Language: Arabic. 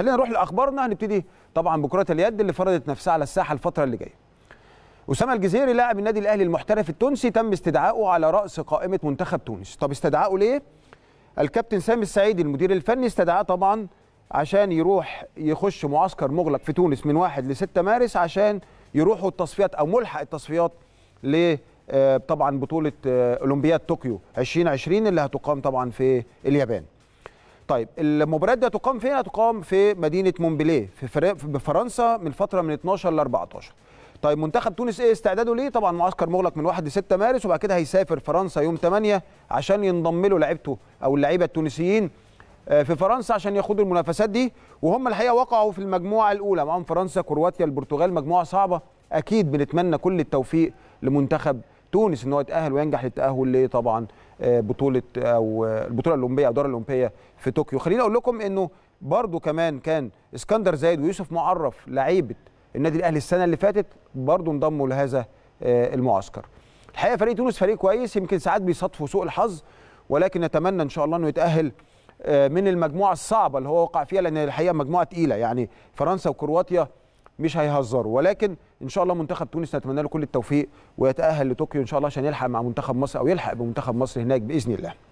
خلينا نروح لاخبارنا هنبتدي طبعا بكره اليد اللي فرضت نفسها على الساحه الفتره اللي جايه اسامه الجزيري لاعب النادي الاهلي المحترف التونسي تم استدعائه على راس قائمه منتخب تونس طب استدعائه ليه الكابتن سامي السعيدي المدير الفني استدعاه طبعا عشان يروح يخش معسكر مغلق في تونس من 1 ل 6 مارس عشان يروحوا التصفيات او ملحق التصفيات ل آه، طبعا بطوله آه، اولمبياد طوكيو 2020 اللي هتقام طبعا في اليابان طيب المباريات دي هتقام فين؟ هتقام في مدينه مونبليه في فرنسا من فتره من 12 ل 14. طيب منتخب تونس ايه استعداده ليه؟ طبعا معسكر مغلق من 1 ل 6 مارس وبعد كده هيسافر فرنسا يوم 8 عشان ينضم له لعيبته او اللعيبه التونسيين آه، في فرنسا عشان ياخدوا المنافسات دي وهم الحقيقه وقعوا في المجموعه الاولى معاهم فرنسا كرواتيا البرتغال مجموعه صعبه اكيد بنتمنى كل التوفيق لمنتخب تونس ان هو يتاهل وينجح للتاهل ليه طبعا آه، بطوله او آه، البطوله الاولمبيه او الدوره الاولمبيه في طوكيو خليني اقول لكم انه برضو كمان كان اسكندر زايد ويوسف معرف لعيبه النادي الاهلي السنه اللي فاتت برضو انضموا لهذا آه، المعسكر الحقيقه فريق تونس فريق كويس يمكن ساعات بيصادفوا سوء الحظ ولكن نتمنى ان شاء الله انه يتاهل من المجموعه الصعبه اللي هو وقع فيها لان الحقيقه مجموعه تقيله يعني فرنسا وكرواتيا مش هيهزروا ولكن ان شاء الله منتخب تونس نتمنى له كل التوفيق ويتاهل لطوكيو ان شاء الله عشان يلحق مع منتخب مصر او يلحق بمنتخب مصر هناك باذن الله